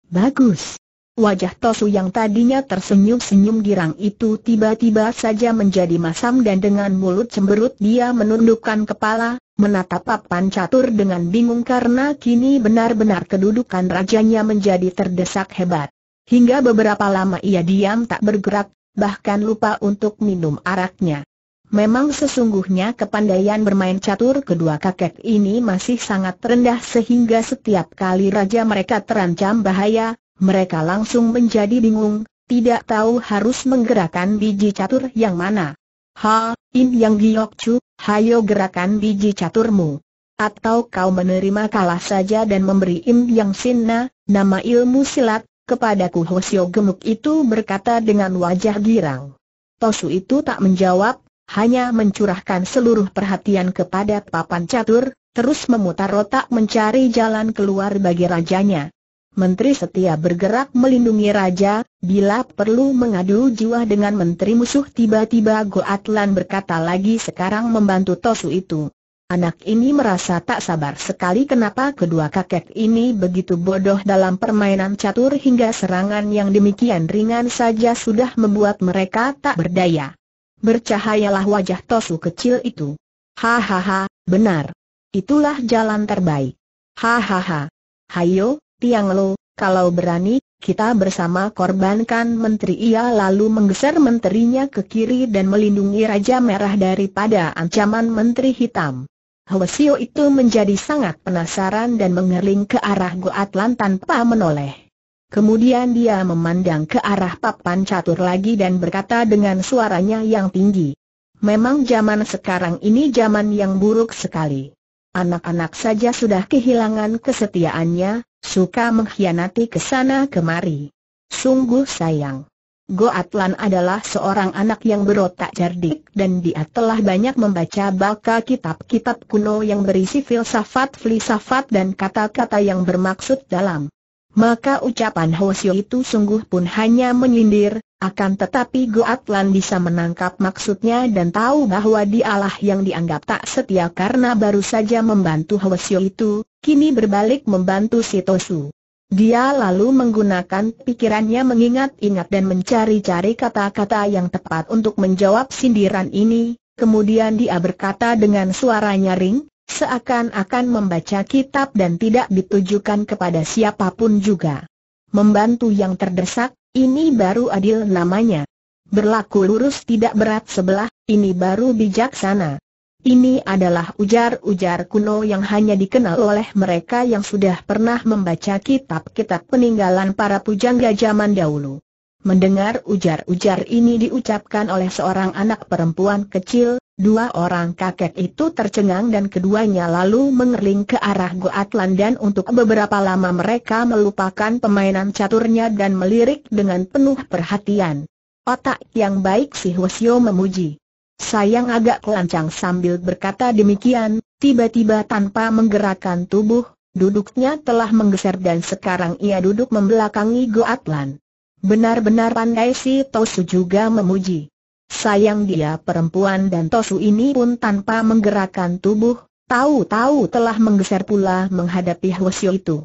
A: Bagus. Wajah Tosu yang tadinya tersenyum-senyum girang itu tiba-tiba saja menjadi masam dan dengan mulut cemberut dia menundukkan kepala, menatap papan catur dengan bingung karena kini benar-benar kedudukan rajanya menjadi terdesak hebat. Hingga beberapa lama ia diam tak bergerak, bahkan lupa untuk minum araknya. Memang sesungguhnya kepandaian bermain catur kedua kakek ini masih sangat rendah sehingga setiap kali raja mereka terancam bahaya, mereka langsung menjadi bingung, tidak tahu harus menggerakkan biji catur yang mana. Ha, In Yang Giok Chu, hayo gerakan biji caturmu. Atau kau menerima kalah saja dan memberi Im Yang Sinna, nama ilmu silat, kepadaku Hosio gemuk itu berkata dengan wajah girang. Tosu itu tak menjawab, hanya mencurahkan seluruh perhatian kepada papan catur, terus memutar otak mencari jalan keluar bagi rajanya. Menteri setia bergerak melindungi raja, bila perlu mengadu jiwa dengan menteri musuh tiba-tiba Goatlan berkata lagi sekarang membantu Tosu itu. Anak ini merasa tak sabar sekali kenapa kedua kakek ini begitu bodoh dalam permainan catur hingga serangan yang demikian ringan saja sudah membuat mereka tak berdaya. Bercahayalah wajah Tosu kecil itu. Hahaha, benar. Itulah jalan terbaik. Hahaha. Hayo, Tiang Lo, kalau berani, kita bersama korbankan menteri ia lalu menggeser menterinya ke kiri dan melindungi Raja Merah daripada ancaman menteri hitam. Hwasio itu menjadi sangat penasaran dan mengerling ke arah Goatlan tanpa menoleh. Kemudian dia memandang ke arah papan catur lagi dan berkata dengan suaranya yang tinggi. Memang zaman sekarang ini zaman yang buruk sekali. Anak-anak saja sudah kehilangan kesetiaannya, Suka mengkhianati kesana kemari. Sungguh sayang. Goatlan adalah seorang anak yang berotak cerdik dan dia telah banyak membaca baka kitab-kitab kuno yang berisi filsafat, filsafat dan kata-kata yang bermaksud dalam maka ucapan Hosio itu sungguh pun hanya menyindir, akan tetapi Goatlan bisa menangkap maksudnya dan tahu bahwa dialah yang dianggap tak setia karena baru saja membantu Hosio itu, kini berbalik membantu Sitosu. Dia lalu menggunakan pikirannya mengingat-ingat dan mencari-cari kata-kata yang tepat untuk menjawab sindiran ini, kemudian dia berkata dengan suara nyaring, seakan-akan membaca kitab dan tidak ditujukan kepada siapapun juga. Membantu yang terdesak, ini baru adil namanya. Berlaku lurus tidak berat sebelah, ini baru bijaksana. Ini adalah ujar-ujar kuno yang hanya dikenal oleh mereka yang sudah pernah membaca kitab-kitab peninggalan para pujangga zaman dahulu. Mendengar ujar-ujar ini diucapkan oleh seorang anak perempuan kecil, Dua orang kakek itu tercengang dan keduanya lalu mengerling ke arah Goatlan dan untuk beberapa lama mereka melupakan pemainan caturnya dan melirik dengan penuh perhatian. Otak yang baik si Hwasyo memuji. Sayang agak kelancang sambil berkata demikian, tiba-tiba tanpa menggerakkan tubuh, duduknya telah menggeser dan sekarang ia duduk membelakangi Goatlan. Benar-benar pandai si Tosu juga memuji. Sayang dia perempuan dan Tosu ini pun tanpa menggerakkan tubuh, tahu-tahu telah menggeser pula menghadapi Hwasyo itu.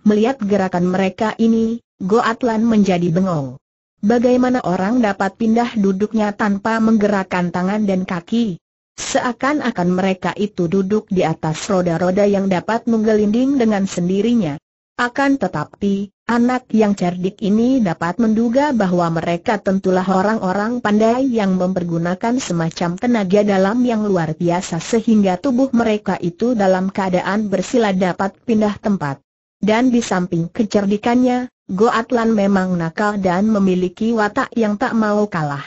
A: Melihat gerakan mereka ini, Goatlan menjadi bengong. Bagaimana orang dapat pindah duduknya tanpa menggerakkan tangan dan kaki? Seakan-akan mereka itu duduk di atas roda-roda yang dapat menggelinding dengan sendirinya. Akan tetapi, anak yang cerdik ini dapat menduga bahwa mereka tentulah orang-orang pandai yang mempergunakan semacam tenaga dalam yang luar biasa sehingga tubuh mereka itu dalam keadaan bersila dapat pindah tempat. Dan di samping kecerdikannya, Goatlan memang nakal dan memiliki watak yang tak mau kalah.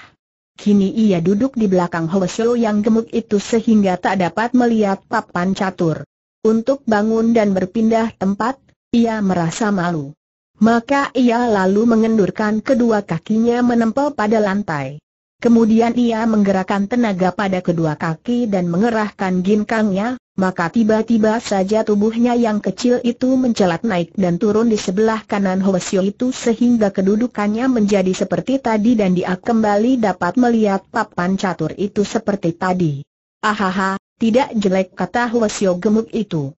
A: Kini ia duduk di belakang Hoesho yang gemuk itu sehingga tak dapat melihat papan catur. Untuk bangun dan berpindah tempat, ia merasa malu. Maka ia lalu mengendurkan kedua kakinya menempel pada lantai. Kemudian ia menggerakkan tenaga pada kedua kaki dan mengerahkan ginkangnya, maka tiba-tiba saja tubuhnya yang kecil itu mencelat naik dan turun di sebelah kanan Hwasyo itu sehingga kedudukannya menjadi seperti tadi dan dia kembali dapat melihat papan catur itu seperti tadi. Ahaha, tidak jelek kata Hwasyo gemuk itu.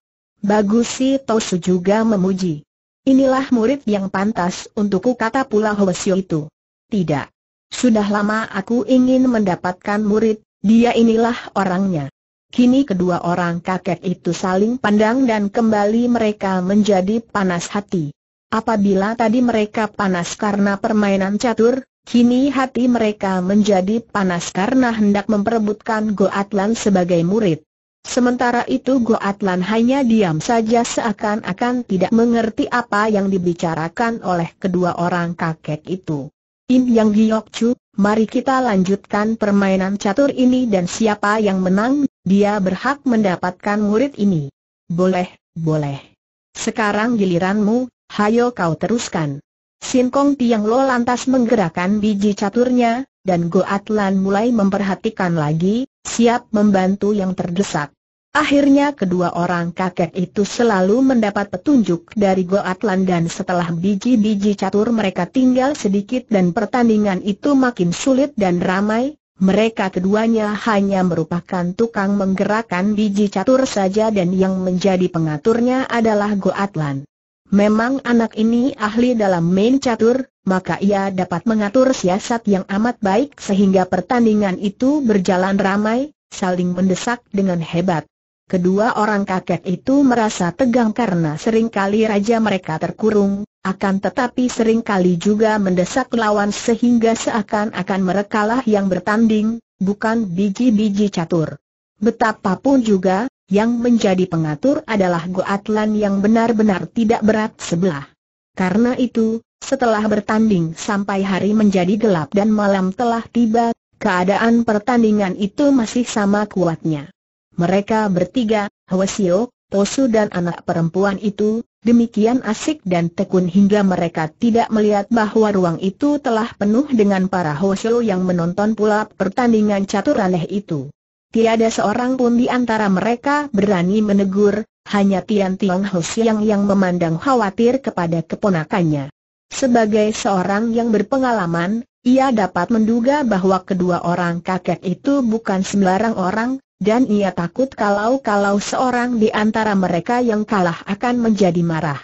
A: Bagus si Tosu juga memuji. Inilah murid yang pantas untukku kata pula Hoesio itu. Tidak. Sudah lama aku ingin mendapatkan murid, dia inilah orangnya. Kini kedua orang kakek itu saling pandang dan kembali mereka menjadi panas hati. Apabila tadi mereka panas karena permainan catur, kini hati mereka menjadi panas karena hendak memperebutkan Goatlan sebagai murid. Sementara itu Goatlan hanya diam saja seakan-akan tidak mengerti apa yang dibicarakan oleh kedua orang kakek itu. Im Yang Giok Chu, mari kita lanjutkan permainan catur ini dan siapa yang menang, dia berhak mendapatkan murid ini. Boleh, boleh. Sekarang giliranmu, hayo kau teruskan. Sin Kong Tiang Lo lantas menggerakkan biji caturnya, dan Goatlan mulai memperhatikan lagi, siap membantu yang terdesak. Akhirnya kedua orang kakek itu selalu mendapat petunjuk dari Goatlan dan setelah biji-biji catur mereka tinggal sedikit dan pertandingan itu makin sulit dan ramai, mereka keduanya hanya merupakan tukang menggerakkan biji catur saja dan yang menjadi pengaturnya adalah Goatlan. Memang anak ini ahli dalam main catur, maka ia dapat mengatur siasat yang amat baik sehingga pertandingan itu berjalan ramai, saling mendesak dengan hebat. Kedua orang kakek itu merasa tegang karena sering kali raja mereka terkurung, akan tetapi sering kali juga mendesak lawan sehingga seakan-akan merekalah yang bertanding, bukan biji-biji catur. Betapapun juga, yang menjadi pengatur adalah Goatlan yang benar-benar tidak berat sebelah. Karena itu, setelah bertanding sampai hari menjadi gelap dan malam telah tiba, keadaan pertandingan itu masih sama kuatnya. Mereka bertiga, Hwasio, Tosu dan anak perempuan itu, demikian asik dan tekun hingga mereka tidak melihat bahwa ruang itu telah penuh dengan para Hwasio yang menonton pula pertandingan catur aneh itu. Tiada seorang pun di antara mereka berani menegur, hanya Tian Tiong Ho Siang yang memandang khawatir kepada keponakannya. Sebagai seorang yang berpengalaman, ia dapat menduga bahwa kedua orang kakek itu bukan sembarang orang, dan ia takut kalau-kalau seorang di antara mereka yang kalah akan menjadi marah.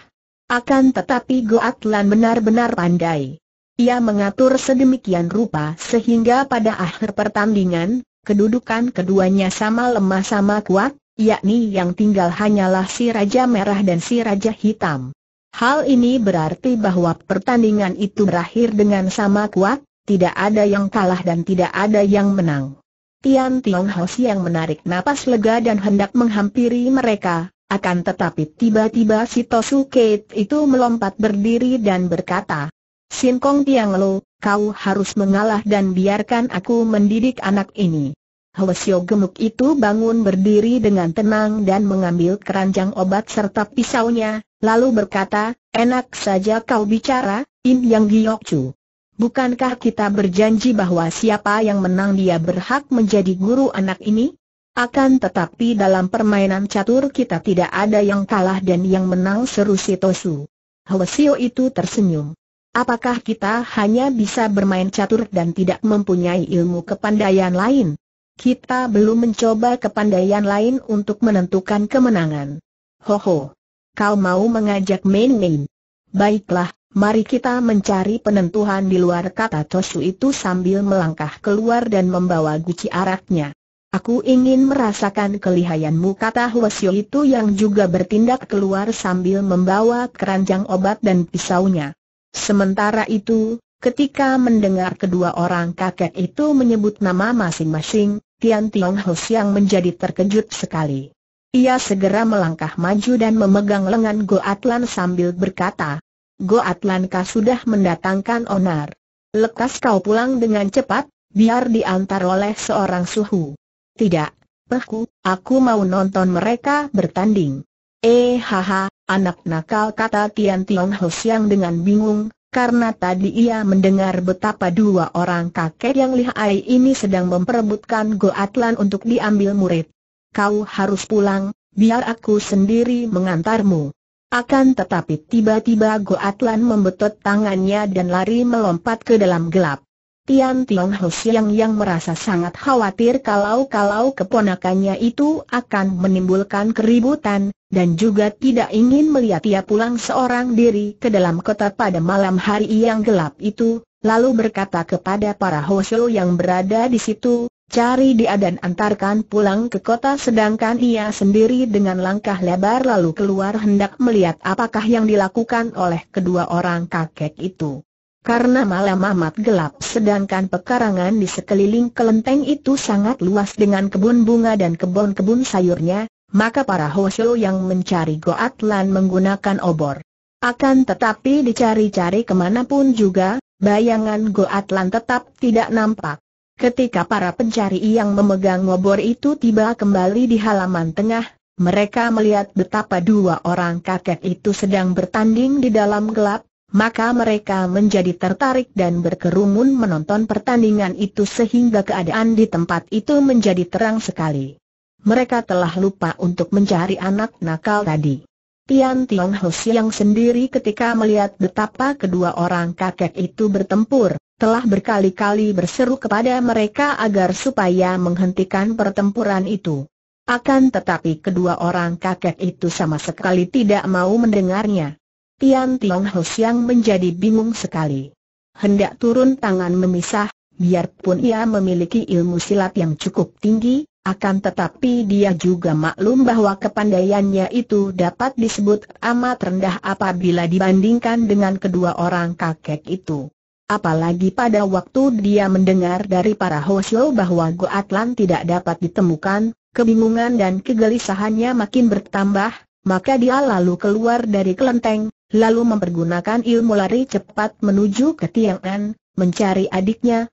A: Akan tetapi Goatlan benar-benar pandai. Ia mengatur sedemikian rupa sehingga pada akhir pertandingan, kedudukan keduanya sama lemah sama kuat, yakni yang tinggal hanyalah si Raja Merah dan si Raja Hitam. Hal ini berarti bahwa pertandingan itu berakhir dengan sama kuat, tidak ada yang kalah dan tidak ada yang menang. Tian Tiong Ho yang menarik napas lega dan hendak menghampiri mereka, akan tetapi tiba-tiba si Tosu Kate itu melompat berdiri dan berkata, Sin Kong Tiang Lo, kau harus mengalah dan biarkan aku mendidik anak ini. Hwasyo gemuk itu bangun berdiri dengan tenang dan mengambil keranjang obat serta pisaunya, lalu berkata, enak saja kau bicara, Im Yang Chu." Bukankah kita berjanji bahwa siapa yang menang dia berhak menjadi guru anak ini? Akan tetapi dalam permainan catur kita tidak ada yang kalah dan yang menang seru Sitosu. Hwasio itu tersenyum. Apakah kita hanya bisa bermain catur dan tidak mempunyai ilmu kepandaian lain? Kita belum mencoba kepandaian lain untuk menentukan kemenangan. Hoho! Kau mau mengajak main-main? Baiklah, Mari kita mencari penentuan di luar kata Tosu itu sambil melangkah keluar dan membawa guci araknya. Aku ingin merasakan kelihayanmu kata Huasyo itu yang juga bertindak keluar sambil membawa keranjang obat dan pisaunya. Sementara itu, ketika mendengar kedua orang kakek itu menyebut nama masing-masing, Tian Tiong Ho yang menjadi terkejut sekali. Ia segera melangkah maju dan memegang lengan Goatlan Atlan sambil berkata, Go Atlanta sudah mendatangkan onar. Lekas kau pulang dengan cepat, biar diantar oleh seorang suhu. Tidak, pehku, aku mau nonton mereka bertanding. Eh haha, anak nakal kata Tian Tiong Ho Siang dengan bingung, karena tadi ia mendengar betapa dua orang kakek yang lihai ini sedang memperebutkan Go Atlan untuk diambil murid. Kau harus pulang, biar aku sendiri mengantarmu. Akan tetapi tiba-tiba Goatlan membetot tangannya dan lari melompat ke dalam gelap. Tian Tiong Ho Siang yang merasa sangat khawatir kalau-kalau keponakannya itu akan menimbulkan keributan, dan juga tidak ingin melihat ia pulang seorang diri ke dalam kota pada malam hari yang gelap itu, lalu berkata kepada para Siang yang berada di situ, Cari dia dan antarkan pulang ke kota sedangkan ia sendiri dengan langkah lebar lalu keluar hendak melihat apakah yang dilakukan oleh kedua orang kakek itu. Karena malam amat gelap sedangkan pekarangan di sekeliling kelenteng itu sangat luas dengan kebun bunga dan kebun-kebun sayurnya, maka para hosyo yang mencari Goatlan menggunakan obor. Akan tetapi dicari-cari kemanapun juga, bayangan Goatlan tetap tidak nampak. Ketika para pencari yang memegang ngobor itu tiba kembali di halaman tengah, mereka melihat betapa dua orang kakek itu sedang bertanding di dalam gelap, maka mereka menjadi tertarik dan berkerumun menonton pertandingan itu sehingga keadaan di tempat itu menjadi terang sekali. Mereka telah lupa untuk mencari anak nakal tadi. Tian Tiong Ho yang sendiri ketika melihat betapa kedua orang kakek itu bertempur, telah berkali-kali berseru kepada mereka agar supaya menghentikan pertempuran itu. Akan tetapi kedua orang kakek itu sama sekali tidak mau mendengarnya. Tian Tiong Ho Siang menjadi bingung sekali. Hendak turun tangan memisah, biarpun ia memiliki ilmu silat yang cukup tinggi, akan tetapi dia juga maklum bahwa kepandaiannya itu dapat disebut amat rendah apabila dibandingkan dengan kedua orang kakek itu. Apalagi pada waktu dia mendengar dari para Hoshio bahwa Goatlan tidak dapat ditemukan, kebingungan dan kegelisahannya makin bertambah, maka dia lalu keluar dari kelenteng, lalu mempergunakan ilmu lari cepat menuju ke Tiang'an, mencari adiknya,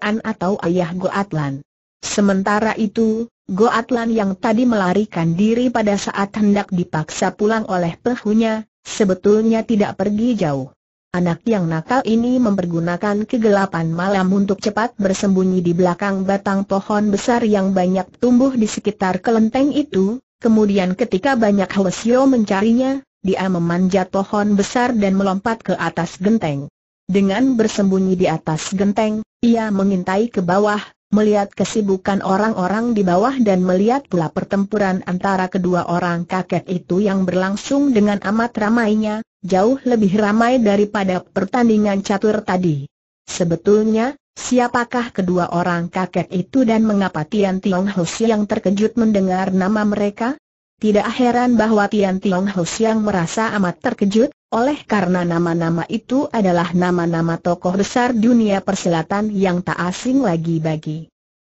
A: An atau ayah Goatlan. Sementara itu, Goatlan yang tadi melarikan diri pada saat hendak dipaksa pulang oleh pehunya, sebetulnya tidak pergi jauh. Anak yang nakal ini mempergunakan kegelapan malam untuk cepat bersembunyi di belakang batang pohon besar yang banyak tumbuh di sekitar kelenteng itu, kemudian ketika banyak Hwasyo mencarinya, dia memanjat pohon besar dan melompat ke atas genteng. Dengan bersembunyi di atas genteng, ia mengintai ke bawah, melihat kesibukan orang-orang di bawah dan melihat pula pertempuran antara kedua orang kakek itu yang berlangsung dengan amat ramainya, jauh lebih ramai daripada pertandingan catur tadi. Sebetulnya, siapakah kedua orang kakek itu dan mengapa Tian Tiong Ho Siang terkejut mendengar nama mereka? Tidak heran bahwa Tian Tiong Ho Siang merasa amat terkejut, oleh karena nama-nama itu adalah nama-nama tokoh besar dunia perselatan yang tak asing lagi bagi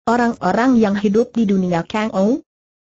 A: orang-orang yang hidup di dunia Kang Ou,